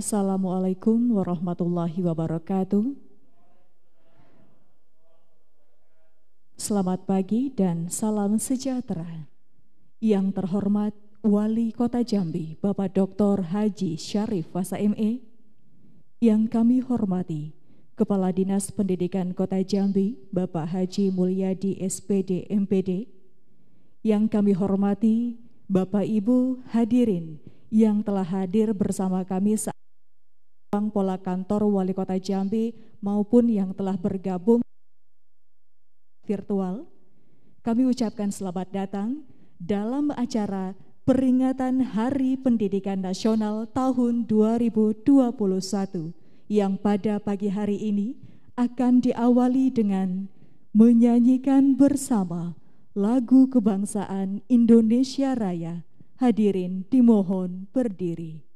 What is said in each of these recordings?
Assalamualaikum warahmatullahi wabarakatuh. Selamat pagi dan salam sejahtera. Yang terhormat Wali Kota Jambi, Bapak Dr. Haji Syarif Fasa ME, yang kami hormati Kepala Dinas Pendidikan Kota Jambi, Bapak Haji Mulyadi SPD MPD, yang kami hormati Bapak Ibu hadirin yang telah hadir bersama kami saat pola kantor Wali Kota Jambi maupun yang telah bergabung virtual, kami ucapkan selamat datang dalam acara peringatan Hari Pendidikan Nasional tahun 2021 yang pada pagi hari ini akan diawali dengan menyanyikan bersama lagu kebangsaan Indonesia Raya. Hadirin dimohon berdiri.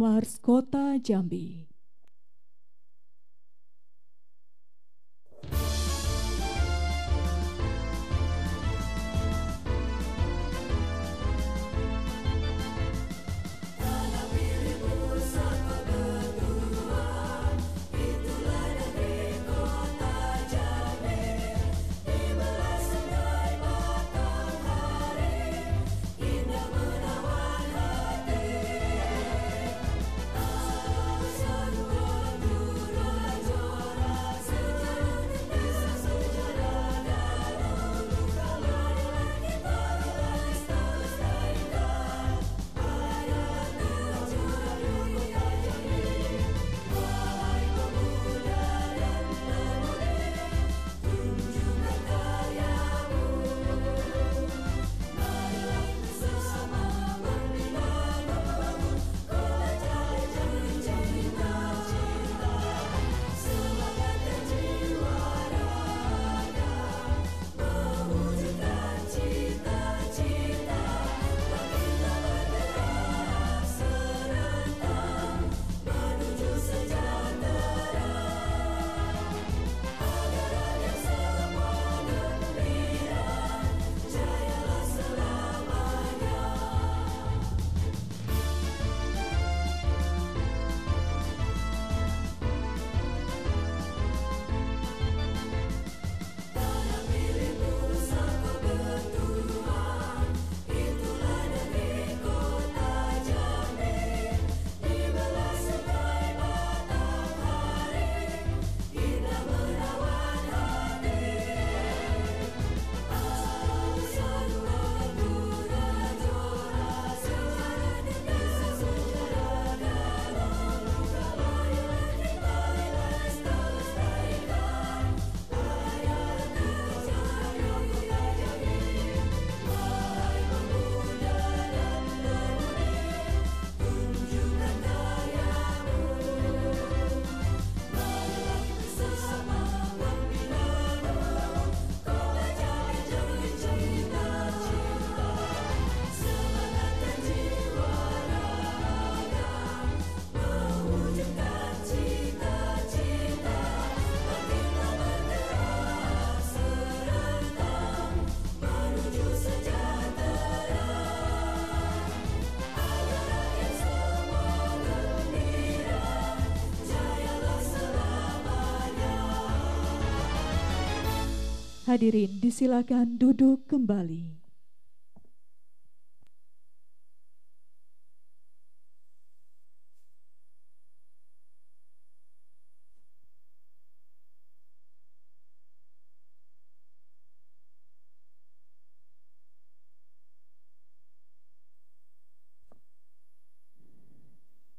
Mars Kota Jambi. Hadirin, disilakan duduk kembali.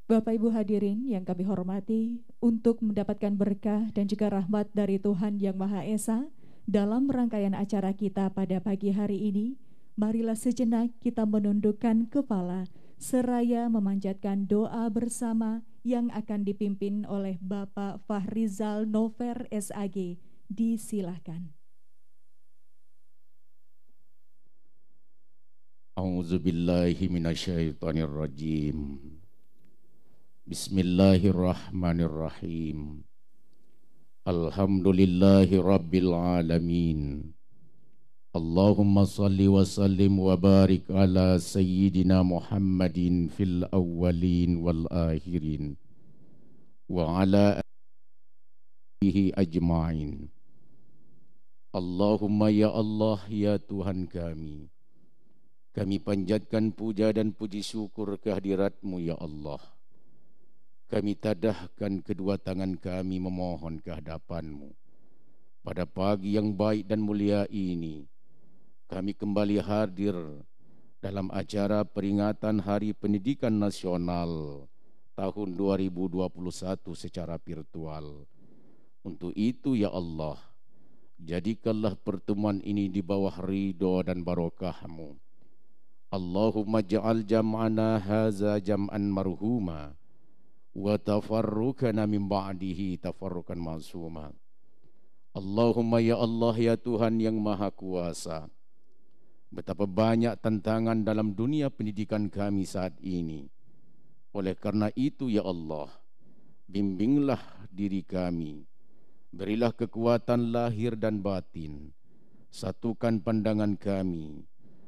Bapak Ibu hadirin yang kami hormati, untuk mendapatkan berkah dan juga rahmat dari Tuhan Yang Maha Esa, dalam rangkaian acara kita pada pagi hari ini, marilah sejenak kita menundukkan kepala seraya memanjatkan doa bersama yang akan dipimpin oleh Bapak Fahrizal Nover SAG. Disilahkan. A'udzu Bismillahirrahmanirrahim. Alhamdulillahi Rabbil Alamin Allahumma salli wa sallim wa barik ala Sayyidina Muhammadin fil awwalin wal akhirin wa ala alihi ajma'in Allahumma ya Allah ya Tuhan kami Kami panjatkan puja dan puji syukur kehadiratmu ya Allah Allah kami tadahkan kedua tangan kami memohon kehadapanmu. Pada pagi yang baik dan mulia ini, kami kembali hadir dalam acara peringatan Hari Pendidikan Nasional tahun 2021 secara virtual. Untuk itu ya Allah, jadikanlah pertemuan ini di bawah ridho dan barokahmu. Allahumma ja'al jam'ana haza jam'an marhumah wa tafarrukana min ba'dihi tafarrukan mansuma. Allahumma ya Allah ya Tuhan yang maha kuasa. Betapa banyak tantangan dalam dunia pendidikan kami saat ini. Oleh karena itu ya Allah, bimbinglah diri kami. Berilah kekuatan lahir dan batin. Satukan pandangan kami.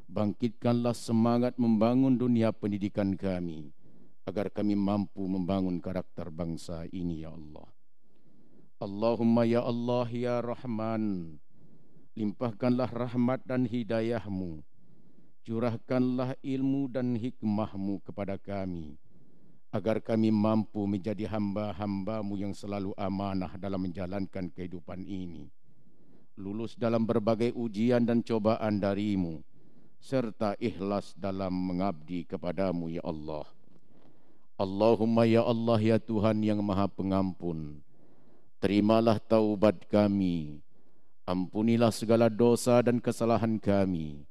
Bangkitkanlah semangat membangun dunia pendidikan kami. Kami agar kami mampu membangun karakter bangsa ini ya Allah. Allahumma ya Allah ya Rahman, limpahkanlah rahmat dan hidayahMu, Curahkanlah ilmu dan hikmahMu kepada kami agar kami mampu menjadi hamba-hambamu yang selalu amanah dalam menjalankan kehidupan ini. Lulus dalam berbagai ujian dan cobaan darimu, serta ikhlas dalam mengabdi kepadamu, Ya Allah. Allahumma ya Allah ya Tuhan yang maha pengampun, terimalah taubat kami, ampunilah segala dosa dan kesalahan kami,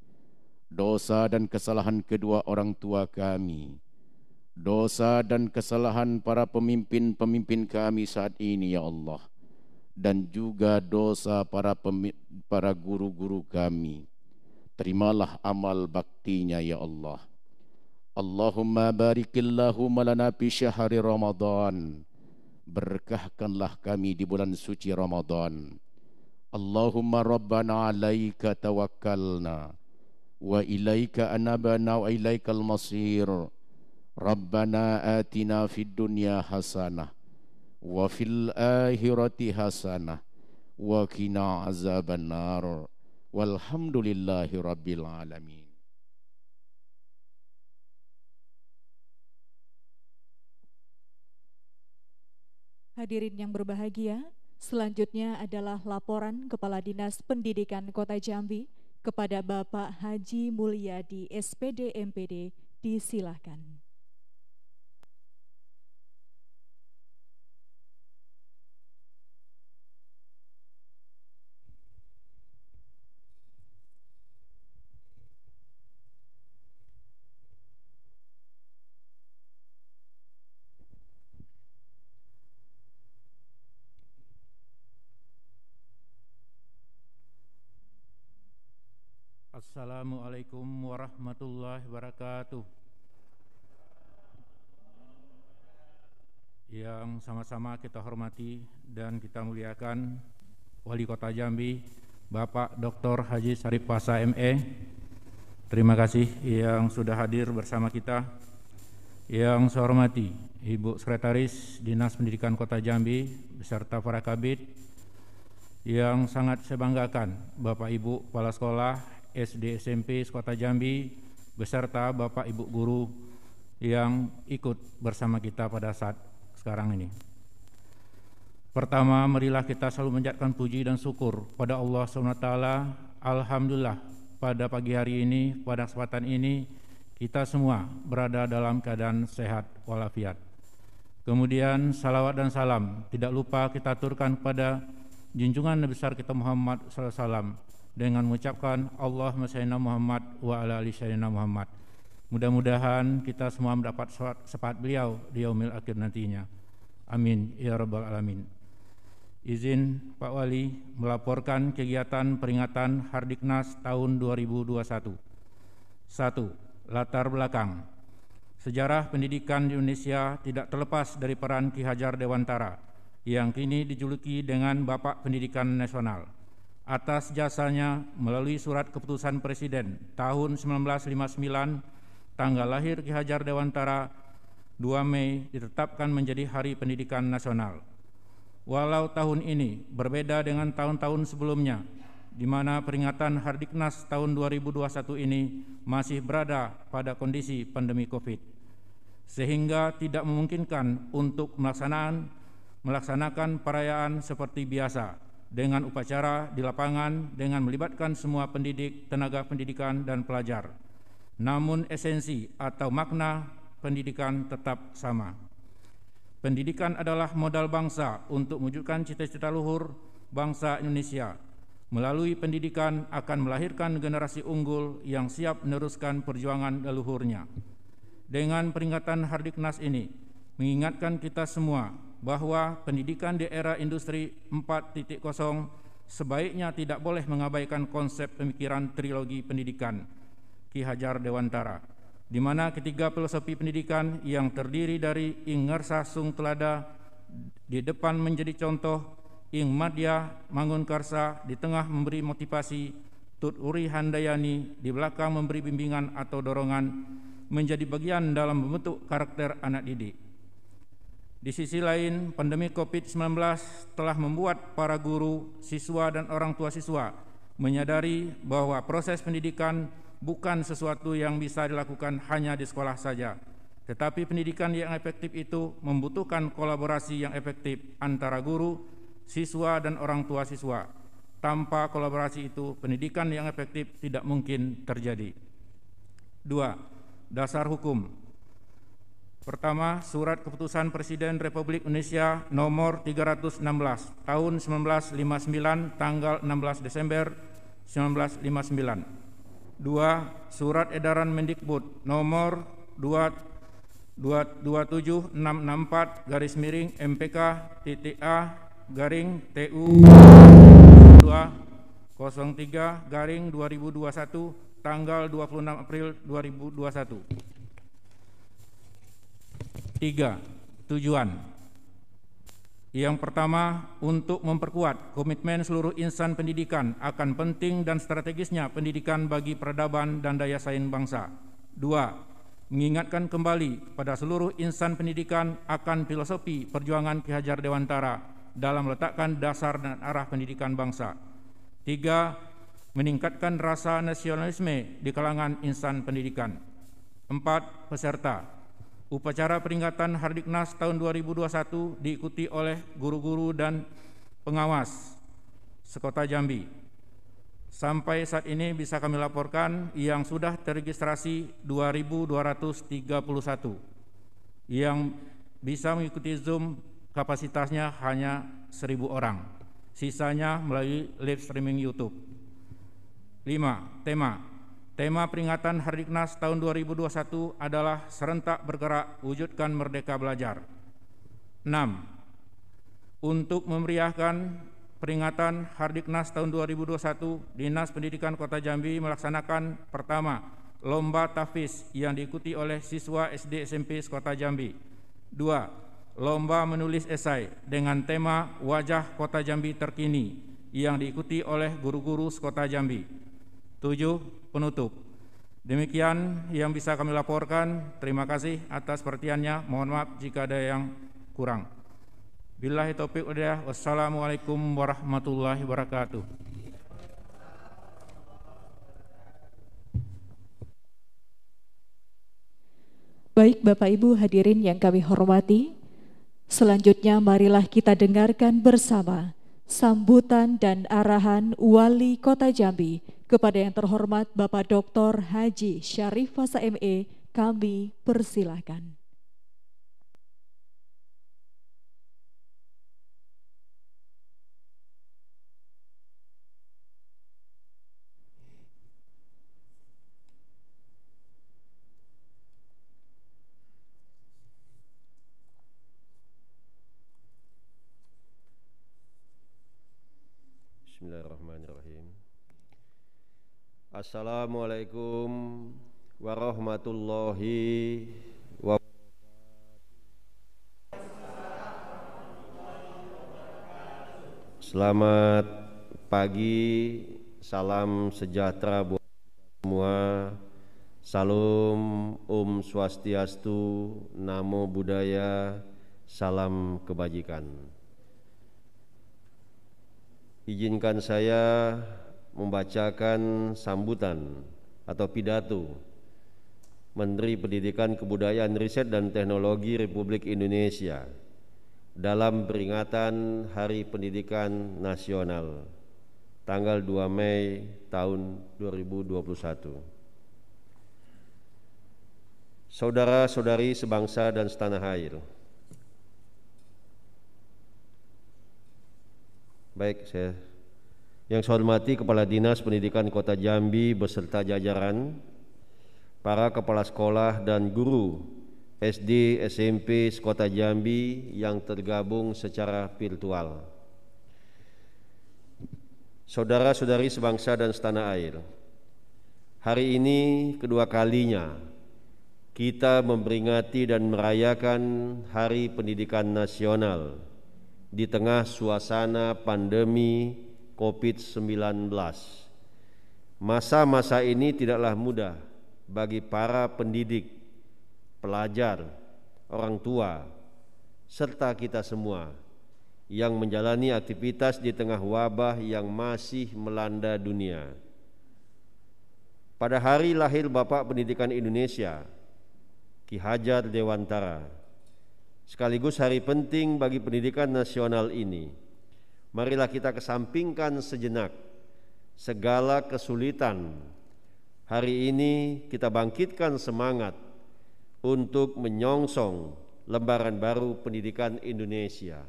dosa dan kesalahan kedua orang tua kami, dosa dan kesalahan para pemimpin-pemimpin kami saat ini ya Allah, dan juga dosa para para guru-guru kami. Terimalah amal baktinya ya Allah. Allahumma barikillahumma lana fi syahri Ramadan. Berkahkanlah kami di bulan suci Ramadan. Allahumma rabbana alaika tawakkalna wa ilaika anabana wa ilaikal masir. Rabbana atina fid dunya hasanah wa fil akhirati hasanah wa qina azabannar. Walhamdulillahirabbil alamin. Hadirin yang berbahagia, selanjutnya adalah laporan Kepala Dinas Pendidikan Kota Jambi kepada Bapak Haji Mulyadi SPD MPD. Disilahkan. Assalamualaikum warahmatullahi wabarakatuh. Yang sama-sama kita hormati dan kita muliakan Wali Kota Jambi, Bapak Dr. Haji Saripasa Pasa ME. Terima kasih yang sudah hadir bersama kita. Yang saya hormati Ibu Sekretaris Dinas Pendidikan Kota Jambi beserta para kabit, yang sangat saya banggakan Bapak Ibu Kepala Sekolah, SD SMP Kota Jambi beserta Bapak Ibu guru yang ikut bersama kita pada saat sekarang ini. Pertama, marilah kita selalu menjatkan puji dan syukur pada Allah SWT. Alhamdulillah, pada pagi hari ini, pada kesempatan ini, kita semua berada dalam keadaan sehat walafiat. Kemudian salawat dan salam tidak lupa kita turkan kepada junjungan besar kita Muhammad SAW dengan mengucapkan Allahumma sayyidina Muhammad wa ala ali sayyidina Muhammad. Mudah-mudahan kita semua mendapat sepat beliau di yaumil akhir nantinya. Amin ya rabbal alamin. Izin Pak Wali melaporkan kegiatan peringatan Hardiknas tahun 2021. Satu, Latar belakang. Sejarah pendidikan di Indonesia tidak terlepas dari peran Ki Hajar Dewantara yang kini dijuluki dengan Bapak Pendidikan Nasional atas jasanya melalui surat keputusan Presiden tahun 1959 tanggal lahir Ki Hajar Dewantara 2 Mei ditetapkan menjadi Hari Pendidikan Nasional. Walau tahun ini berbeda dengan tahun-tahun sebelumnya, di mana peringatan Hardiknas tahun 2021 ini masih berada pada kondisi pandemi COVID, sehingga tidak memungkinkan untuk melaksanakan melaksanakan perayaan seperti biasa dengan upacara di lapangan dengan melibatkan semua pendidik, tenaga pendidikan dan pelajar. Namun esensi atau makna pendidikan tetap sama. Pendidikan adalah modal bangsa untuk mewujudkan cita-cita luhur bangsa Indonesia. Melalui pendidikan akan melahirkan generasi unggul yang siap meneruskan perjuangan leluhurnya. Dengan peringatan Hardiknas ini, mengingatkan kita semua bahwa pendidikan di era industri 4.0 sebaiknya tidak boleh mengabaikan konsep pemikiran trilogi pendidikan Ki Hajar Dewantara di mana ketiga filosofi pendidikan yang terdiri dari Ngersa Sung Telada di depan menjadi contoh Ing Madya Karsa di tengah memberi motivasi Tut Uri Handayani di belakang memberi bimbingan atau dorongan menjadi bagian dalam membentuk karakter anak didik di sisi lain, pandemi COVID-19 telah membuat para guru, siswa, dan orang tua siswa menyadari bahwa proses pendidikan bukan sesuatu yang bisa dilakukan hanya di sekolah saja, tetapi pendidikan yang efektif itu membutuhkan kolaborasi yang efektif antara guru, siswa, dan orang tua siswa. Tanpa kolaborasi itu, pendidikan yang efektif tidak mungkin terjadi. Dua, Dasar hukum Pertama, Surat Keputusan Presiden Republik Indonesia nomor 316 tahun 1959 tanggal 16 Desember 1959. Dua, Surat Edaran Mendikbud nomor 227664 garis miring MPK tta garing TU 203 garing 2021 tanggal 26 April 2021 tiga tujuan. Yang pertama, untuk memperkuat komitmen seluruh insan pendidikan akan penting dan strategisnya pendidikan bagi peradaban dan daya saing bangsa. Dua, mengingatkan kembali kepada seluruh insan pendidikan akan filosofi perjuangan Ki Hajar Dewantara dalam meletakkan dasar dan arah pendidikan bangsa. Tiga, meningkatkan rasa nasionalisme di kalangan insan pendidikan. Empat, peserta Upacara peringatan Hardiknas tahun 2021 diikuti oleh guru-guru dan pengawas sekota Jambi. Sampai saat ini bisa kami laporkan yang sudah terregistrasi 2231 yang bisa mengikuti Zoom kapasitasnya hanya 1000 orang. Sisanya melalui live streaming YouTube. 5. Tema Tema peringatan Hari tahun 2021 adalah serentak bergerak wujudkan merdeka belajar. 6. Untuk memeriahkan peringatan Hardiknas tahun 2021, Dinas Pendidikan Kota Jambi melaksanakan pertama lomba tafis yang diikuti oleh siswa SD SMP Kota Jambi. 2. Lomba menulis esai dengan tema Wajah Kota Jambi Terkini yang diikuti oleh guru-guru Kota Jambi. 7 penutup. Demikian yang bisa kami laporkan. Terima kasih atas perhatiannya. Mohon maaf jika ada yang kurang. Bila taufiq udah. Wassalamualaikum warahmatullahi wabarakatuh. Baik Bapak Ibu hadirin yang kami hormati, selanjutnya marilah kita dengarkan bersama sambutan dan arahan Wali Kota Jambi kepada yang terhormat Bapak Dr. Haji Syarif Fasa ME, kami persilahkan. Assalamualaikum warahmatullahi wabarakatuh. Selamat pagi, salam sejahtera buat semua. Salam Om Swastiastu, Namo Buddhaya, salam kebajikan. Izinkan saya membacakan sambutan atau pidato Menteri Pendidikan Kebudayaan Riset dan Teknologi Republik Indonesia dalam peringatan Hari Pendidikan Nasional tanggal 2 Mei tahun 2021. Saudara-saudari sebangsa dan setanah air. Baik, saya yang saya hormati Kepala Dinas Pendidikan Kota Jambi beserta jajaran, para kepala sekolah dan guru SD, SMP, Kota Jambi yang tergabung secara virtual. Saudara-saudari sebangsa dan setanah air, hari ini kedua kalinya kita memperingati dan merayakan Hari Pendidikan Nasional di tengah suasana pandemi COVID-19. Masa-masa ini tidaklah mudah bagi para pendidik, pelajar, orang tua, serta kita semua yang menjalani aktivitas di tengah wabah yang masih melanda dunia. Pada hari lahir Bapak Pendidikan Indonesia, Ki Hajar Dewantara, sekaligus hari penting bagi pendidikan nasional ini marilah kita kesampingkan sejenak segala kesulitan. Hari ini kita bangkitkan semangat untuk menyongsong lembaran baru pendidikan Indonesia.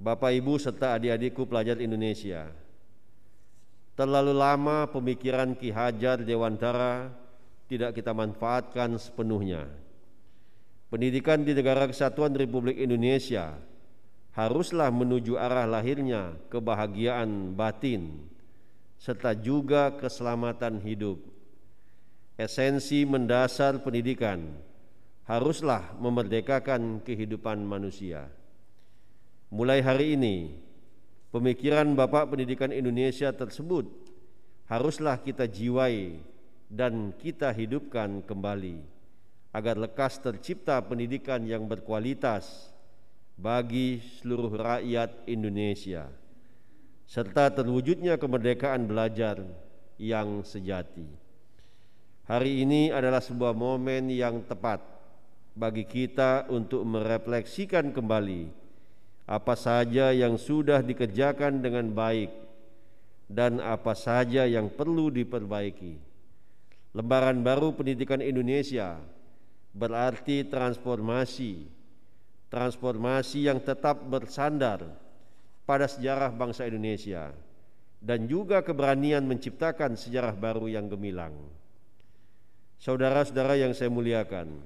Bapak Ibu serta adik-adikku pelajar Indonesia, terlalu lama pemikiran Ki Hajar Dewantara tidak kita manfaatkan sepenuhnya. Pendidikan di Negara Kesatuan Republik Indonesia – haruslah menuju arah lahirnya kebahagiaan batin serta juga keselamatan hidup. Esensi mendasar pendidikan haruslah memerdekakan kehidupan manusia. Mulai hari ini, pemikiran Bapak Pendidikan Indonesia tersebut haruslah kita jiwai dan kita hidupkan kembali agar lekas tercipta pendidikan yang berkualitas bagi seluruh rakyat Indonesia serta terwujudnya kemerdekaan belajar yang sejati. Hari ini adalah sebuah momen yang tepat bagi kita untuk merefleksikan kembali apa saja yang sudah dikerjakan dengan baik dan apa saja yang perlu diperbaiki. Lembaran baru pendidikan Indonesia berarti transformasi transformasi yang tetap bersandar pada sejarah bangsa Indonesia dan juga keberanian menciptakan sejarah baru yang gemilang. Saudara-saudara yang saya muliakan,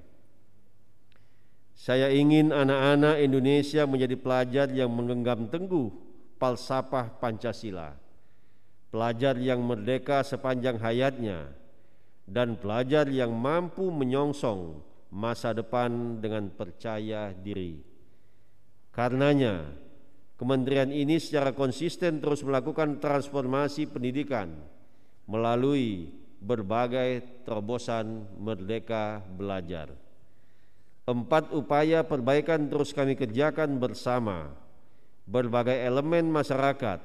saya ingin anak-anak Indonesia menjadi pelajar yang menggenggam teguh falsafah Pancasila, pelajar yang merdeka sepanjang hayatnya, dan pelajar yang mampu menyongsong masa depan dengan percaya diri. Karenanya, kementerian ini secara konsisten terus melakukan transformasi pendidikan melalui berbagai terobosan merdeka belajar. Empat upaya perbaikan terus kami kerjakan bersama berbagai elemen masyarakat.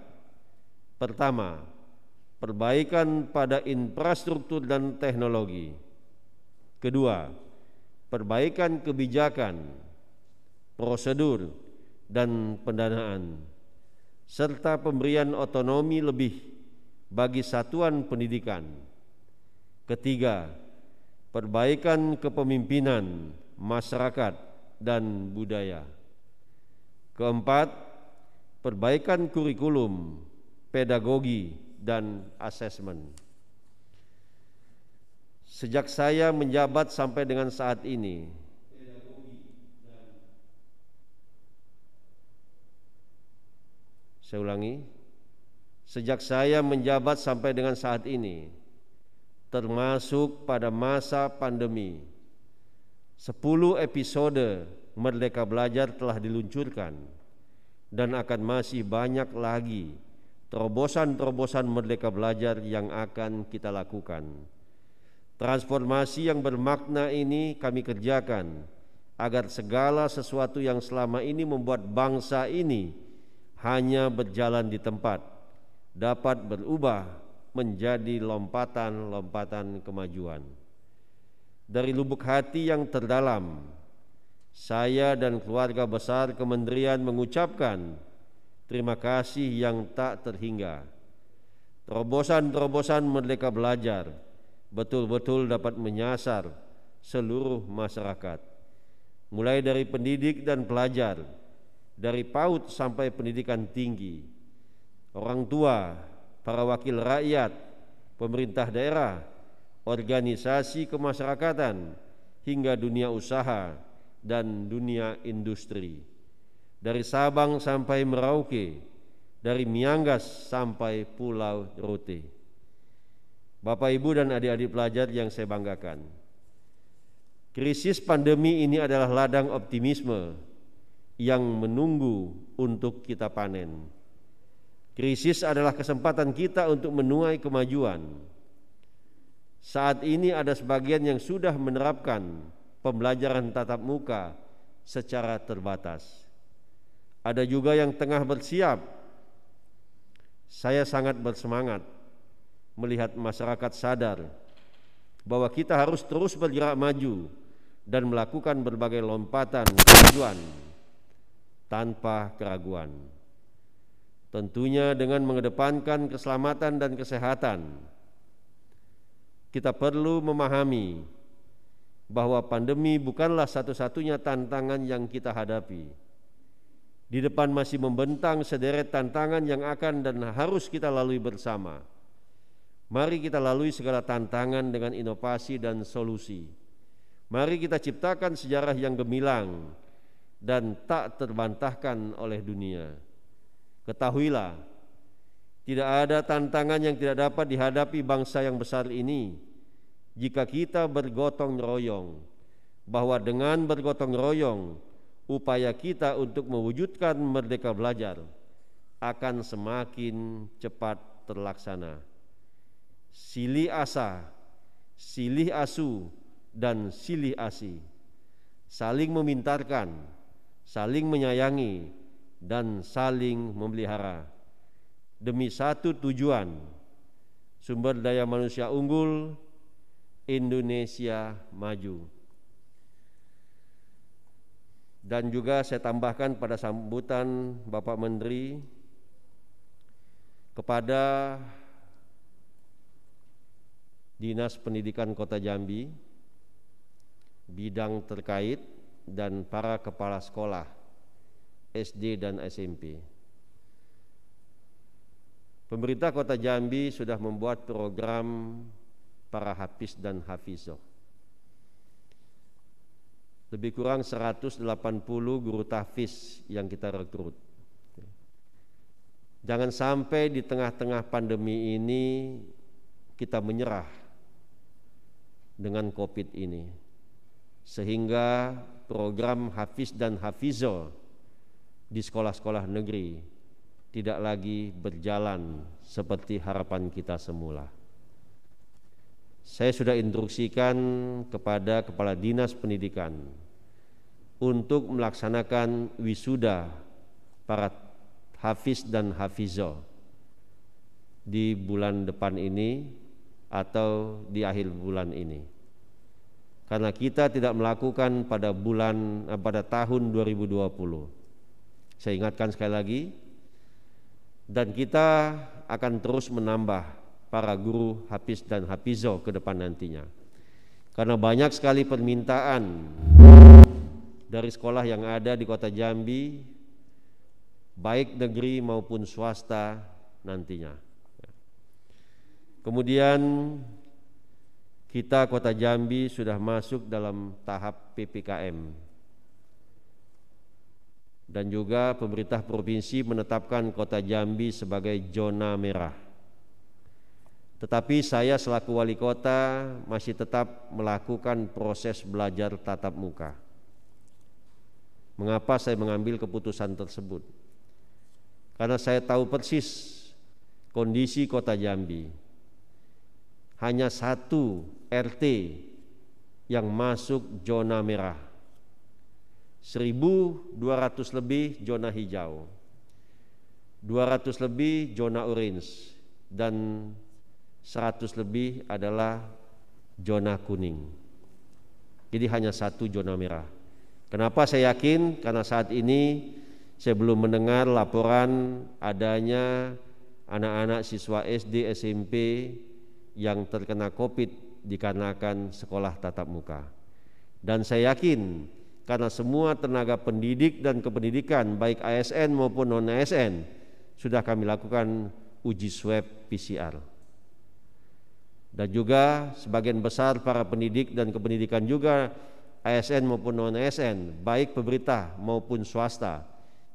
Pertama, perbaikan pada infrastruktur dan teknologi. Kedua, perbaikan kebijakan, prosedur, dan pendanaan, serta pemberian otonomi lebih bagi satuan pendidikan. Ketiga, perbaikan kepemimpinan masyarakat dan budaya. Keempat, perbaikan kurikulum, pedagogi, dan asesmen sejak saya menjabat sampai dengan saat ini. Saya ulangi, sejak saya menjabat sampai dengan saat ini, termasuk pada masa pandemi, sepuluh episode Merdeka Belajar telah diluncurkan dan akan masih banyak lagi terobosan-terobosan Merdeka Belajar yang akan kita lakukan Transformasi yang bermakna ini kami kerjakan agar segala sesuatu yang selama ini membuat bangsa ini hanya berjalan di tempat dapat berubah menjadi lompatan-lompatan kemajuan. Dari lubuk hati yang terdalam, saya dan keluarga besar kementerian mengucapkan terima kasih yang tak terhingga. Terobosan-terobosan Merdeka Belajar – betul-betul dapat menyasar seluruh masyarakat, mulai dari pendidik dan pelajar, dari Paut sampai pendidikan tinggi, orang tua, para wakil rakyat, pemerintah daerah, organisasi kemasyarakatan, hingga dunia usaha dan dunia industri. Dari Sabang sampai Merauke, dari Miangas sampai Pulau Rote. Bapak Ibu dan adik-adik pelajar yang saya banggakan. Krisis pandemi ini adalah ladang optimisme yang menunggu untuk kita panen. Krisis adalah kesempatan kita untuk menuai kemajuan. Saat ini ada sebagian yang sudah menerapkan pembelajaran tatap muka secara terbatas. Ada juga yang tengah bersiap. Saya sangat bersemangat melihat masyarakat sadar bahwa kita harus terus bergerak maju dan melakukan berbagai lompatan tujuan tanpa keraguan. Tentunya dengan mengedepankan keselamatan dan kesehatan. Kita perlu memahami bahwa pandemi bukanlah satu-satunya tantangan yang kita hadapi. Di depan masih membentang sederet tantangan yang akan dan harus kita lalui bersama Mari kita lalui segala tantangan dengan inovasi dan solusi. Mari kita ciptakan sejarah yang gemilang dan tak terbantahkan oleh dunia. Ketahuilah, tidak ada tantangan yang tidak dapat dihadapi bangsa yang besar ini jika kita bergotong royong, bahwa dengan bergotong royong, upaya kita untuk mewujudkan merdeka belajar akan semakin cepat terlaksana silih asa, silih asu, dan silih asi. Saling memintarkan, saling menyayangi, dan saling memelihara. Demi satu tujuan, sumber daya manusia unggul, Indonesia maju. Dan juga saya tambahkan pada sambutan Bapak Menteri kepada Dinas Pendidikan Kota Jambi, bidang terkait dan para kepala sekolah SD dan SMP. Pemerintah Kota Jambi sudah membuat program para hafiz dan hafizoh. Lebih kurang 180 guru tahfiz yang kita rekrut. Jangan sampai di tengah-tengah pandemi ini kita menyerah dengan COVID ini. Sehingga program Hafiz dan Hafizo di sekolah-sekolah negeri tidak lagi berjalan seperti harapan kita semula. Saya sudah instruksikan kepada Kepala Dinas Pendidikan untuk melaksanakan wisuda para hafiz dan hafizo di bulan depan ini atau di akhir bulan ini. Karena kita tidak melakukan pada bulan eh, pada tahun 2020. Saya ingatkan sekali lagi dan kita akan terus menambah para guru Hafiz dan Hafizo ke depan nantinya. Karena banyak sekali permintaan dari sekolah yang ada di Kota Jambi baik negeri maupun swasta nantinya. Kemudian kita Kota Jambi sudah masuk dalam tahap PPKM. Dan juga pemerintah provinsi menetapkan Kota Jambi sebagai zona merah. Tetapi saya selaku wali kota masih tetap melakukan proses belajar tatap muka. Mengapa saya mengambil keputusan tersebut? Karena saya tahu persis kondisi Kota Jambi hanya satu RT yang masuk zona merah. 1200 lebih zona hijau. 200 lebih zona orange dan 100 lebih adalah zona kuning. Jadi hanya satu zona merah. Kenapa saya yakin? Karena saat ini saya belum mendengar laporan adanya anak-anak siswa SD, SMP yang terkena COVID dikarenakan sekolah tatap muka. Dan saya yakin karena semua tenaga pendidik dan kependidikan baik ASN maupun non ASN sudah kami lakukan uji swab PCR. Dan juga sebagian besar para pendidik dan kependidikan juga ASN maupun non ASN, baik pemerintah maupun swasta,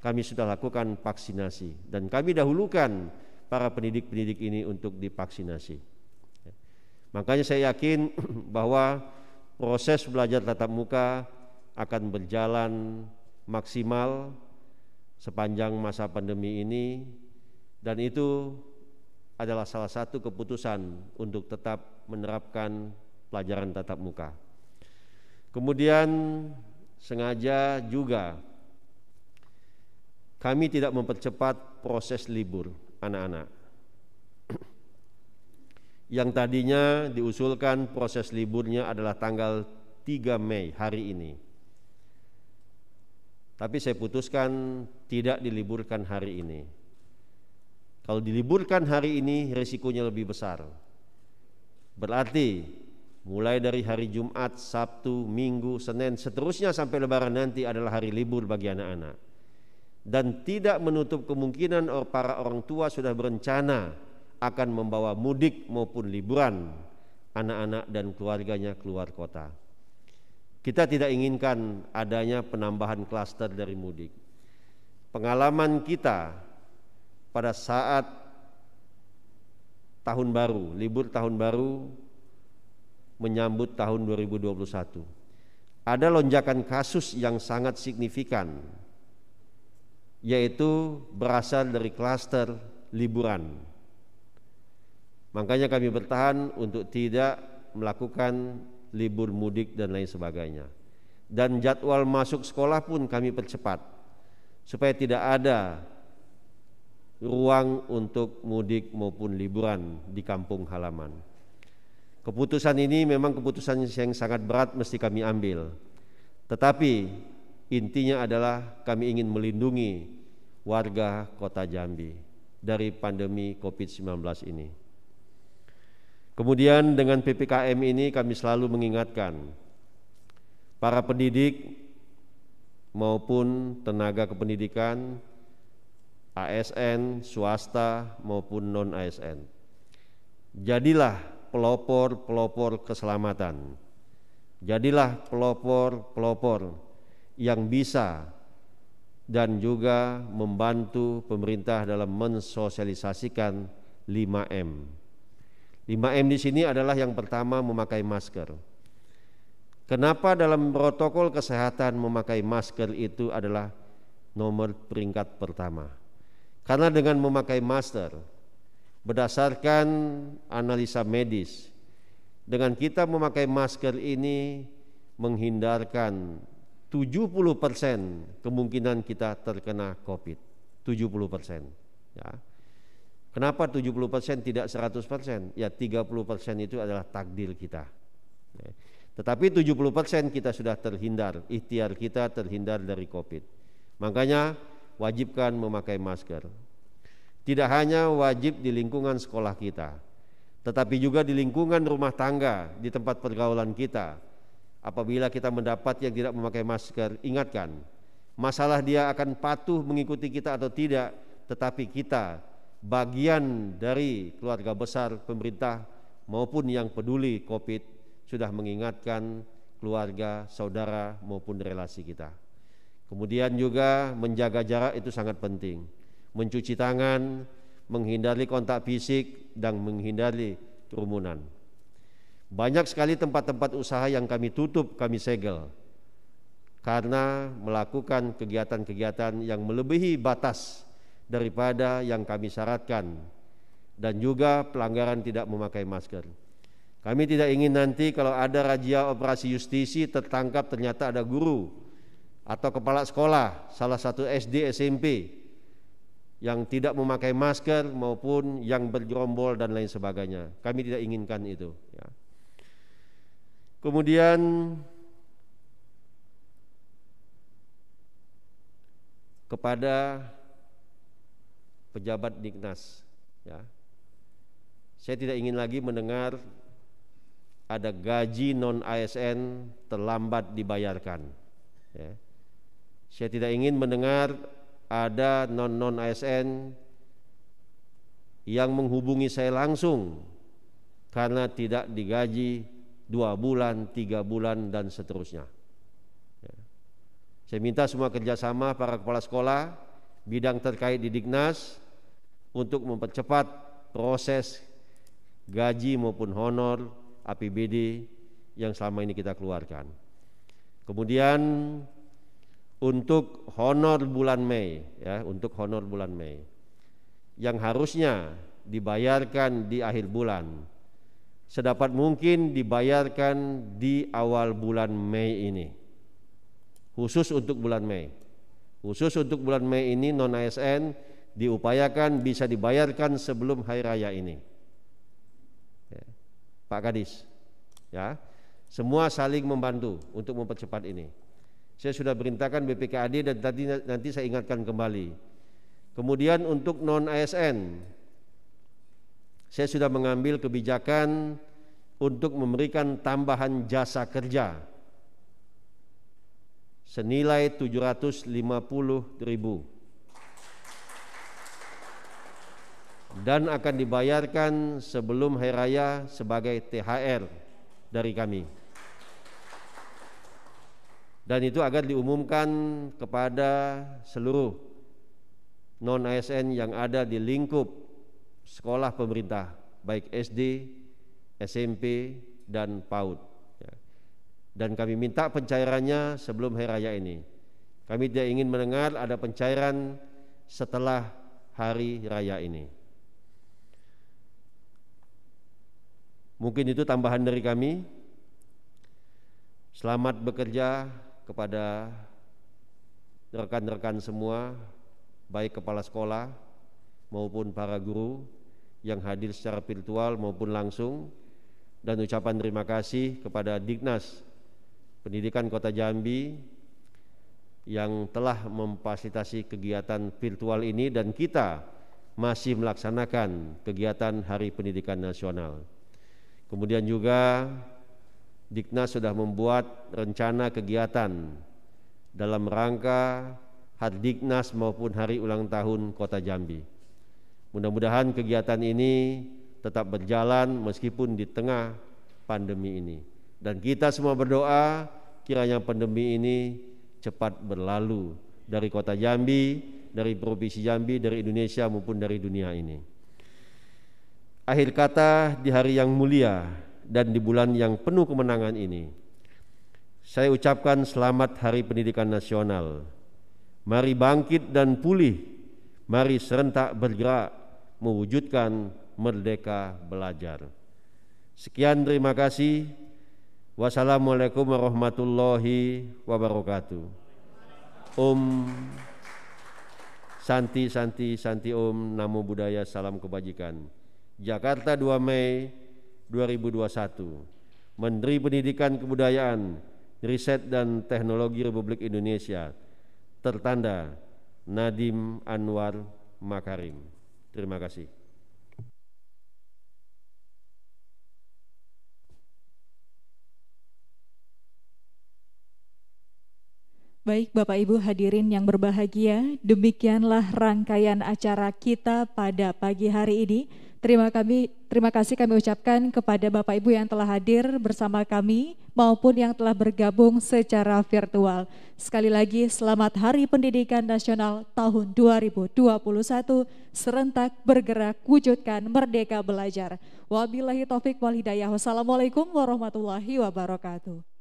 kami sudah lakukan vaksinasi dan kami dahulukan para pendidik-pendidik ini untuk divaksinasi. Makanya saya yakin bahwa proses belajar tatap muka akan berjalan maksimal sepanjang masa pandemi ini dan itu adalah salah satu keputusan untuk tetap menerapkan pelajaran tatap muka. Kemudian sengaja juga kami tidak mempercepat proses libur anak-anak yang tadinya diusulkan proses liburnya adalah tanggal 3 Mei hari ini. Tapi saya putuskan tidak diliburkan hari ini. Kalau diliburkan hari ini resikonya lebih besar. Berarti mulai dari hari Jumat, Sabtu, Minggu, Senin, seterusnya sampai lebaran nanti adalah hari libur bagi anak-anak. Dan tidak menutup kemungkinan para orang tua sudah berencana akan membawa mudik maupun liburan anak-anak dan keluarganya keluar kota. Kita tidak inginkan adanya penambahan klaster dari mudik. Pengalaman kita pada saat tahun baru, libur tahun baru menyambut tahun 2021. Ada lonjakan kasus yang sangat signifikan yaitu berasal dari klaster liburan Makanya kami bertahan untuk tidak melakukan libur mudik dan lain sebagainya. Dan jadwal masuk sekolah pun kami percepat supaya tidak ada ruang untuk mudik maupun liburan di kampung halaman. Keputusan ini memang keputusan yang sangat berat mesti kami ambil. Tetapi intinya adalah kami ingin melindungi warga Kota Jambi dari pandemi Covid-19 ini. Kemudian dengan PPKM ini kami selalu mengingatkan para pendidik maupun tenaga kependidikan ASN, swasta maupun non ASN. Jadilah pelopor-pelopor keselamatan. Jadilah pelopor-pelopor yang bisa dan juga membantu pemerintah dalam mensosialisasikan 5M 5M di sini adalah yang pertama memakai masker. Kenapa dalam protokol kesehatan memakai masker itu adalah nomor peringkat pertama? Karena dengan memakai masker berdasarkan analisa medis dengan kita memakai masker ini menghindarkan 70% kemungkinan kita terkena Covid. 70%, ya. Kenapa 70% tidak 100%? Ya 30% itu adalah takdir kita. Ya. Tetapi 70% kita sudah terhindar, ikhtiar kita terhindar dari COVID. Makanya wajibkan memakai masker. Tidak hanya wajib di lingkungan sekolah kita, tetapi juga di lingkungan rumah tangga, di tempat pergaulan kita. Apabila kita mendapat yang tidak memakai masker, ingatkan, masalah dia akan patuh mengikuti kita atau tidak, tetapi kita bagian dari keluarga besar pemerintah maupun yang peduli COVID sudah mengingatkan keluarga, saudara maupun relasi kita. Kemudian juga menjaga jarak itu sangat penting. Mencuci tangan, menghindari kontak fisik dan menghindari kerumunan. Banyak sekali tempat-tempat usaha yang kami tutup, kami segel karena melakukan kegiatan-kegiatan yang melebihi batas daripada yang kami syaratkan dan juga pelanggaran tidak memakai masker. Kami tidak ingin nanti kalau ada razia operasi justisi tertangkap ternyata ada guru atau kepala sekolah salah satu SD SMP yang tidak memakai masker maupun yang bergerombol dan lain sebagainya. Kami tidak inginkan itu. Ya. Kemudian kepada pejabat Dignas ya. Saya tidak ingin lagi mendengar ada gaji non ASN terlambat dibayarkan. Ya. Saya tidak ingin mendengar ada non non ASN yang menghubungi saya langsung karena tidak digaji dua bulan, tiga bulan dan seterusnya. Ya. Saya minta semua kerjasama para kepala sekolah bidang terkait di Dignas untuk mempercepat proses gaji maupun honor APBD yang selama ini kita keluarkan. Kemudian untuk honor bulan Mei ya, untuk honor bulan Mei yang harusnya dibayarkan di akhir bulan sedapat mungkin dibayarkan di awal bulan Mei ini. Khusus untuk bulan Mei. Khusus untuk bulan Mei ini non ASN diupayakan bisa dibayarkan sebelum hari raya ini. Ya. Pak Kadis, ya, semua saling membantu untuk mempercepat ini. Saya sudah perintahkan BPKAD dan tadi nanti saya ingatkan kembali. Kemudian untuk non ASN, saya sudah mengambil kebijakan untuk memberikan tambahan jasa kerja senilai 750 ribu dan akan dibayarkan sebelum hari raya sebagai THR dari kami. Dan itu agar diumumkan kepada seluruh non ASN yang ada di lingkup sekolah pemerintah, baik SD, SMP, dan PAUD. Ya. Dan kami minta pencairannya sebelum hari raya ini. Kami tidak ingin mendengar ada pencairan setelah hari raya ini. Mungkin itu tambahan dari kami. Selamat bekerja kepada rekan-rekan semua, baik kepala sekolah maupun para guru yang hadir secara virtual maupun langsung dan ucapan terima kasih kepada Dignas Pendidikan Kota Jambi yang telah memfasilitasi kegiatan virtual ini dan kita masih melaksanakan kegiatan Hari Pendidikan Nasional. Kemudian juga Diknas sudah membuat rencana kegiatan dalam rangka Diknas maupun hari ulang tahun Kota Jambi. Mudah-mudahan kegiatan ini tetap berjalan meskipun di tengah pandemi ini. Dan kita semua berdoa kiranya pandemi ini cepat berlalu dari Kota Jambi, dari Provinsi Jambi, dari Indonesia maupun dari dunia ini. Akhir kata di hari yang mulia dan di bulan yang penuh kemenangan ini, saya ucapkan selamat Hari Pendidikan Nasional. Mari bangkit dan pulih, mari serentak bergerak mewujudkan merdeka belajar. Sekian terima kasih. Wassalamualaikum warahmatullahi wabarakatuh. Om Santi Santi Santi Om Namo Buddhaya Salam Kebajikan. Jakarta 2 Mei 2021. Menteri Pendidikan Kebudayaan, Riset dan Teknologi Republik Indonesia. Tertanda Nadim Anwar Makarim. Terima kasih. Baik Bapak Ibu hadirin yang berbahagia, demikianlah rangkaian acara kita pada pagi hari ini. Terima kami terima kasih kami ucapkan kepada Bapak Ibu yang telah hadir bersama kami maupun yang telah bergabung secara virtual. Sekali lagi selamat Hari Pendidikan Nasional tahun 2021 serentak bergerak wujudkan merdeka belajar. Wabillahi taufik wal hidayah. Wassalamualaikum warahmatullahi wabarakatuh.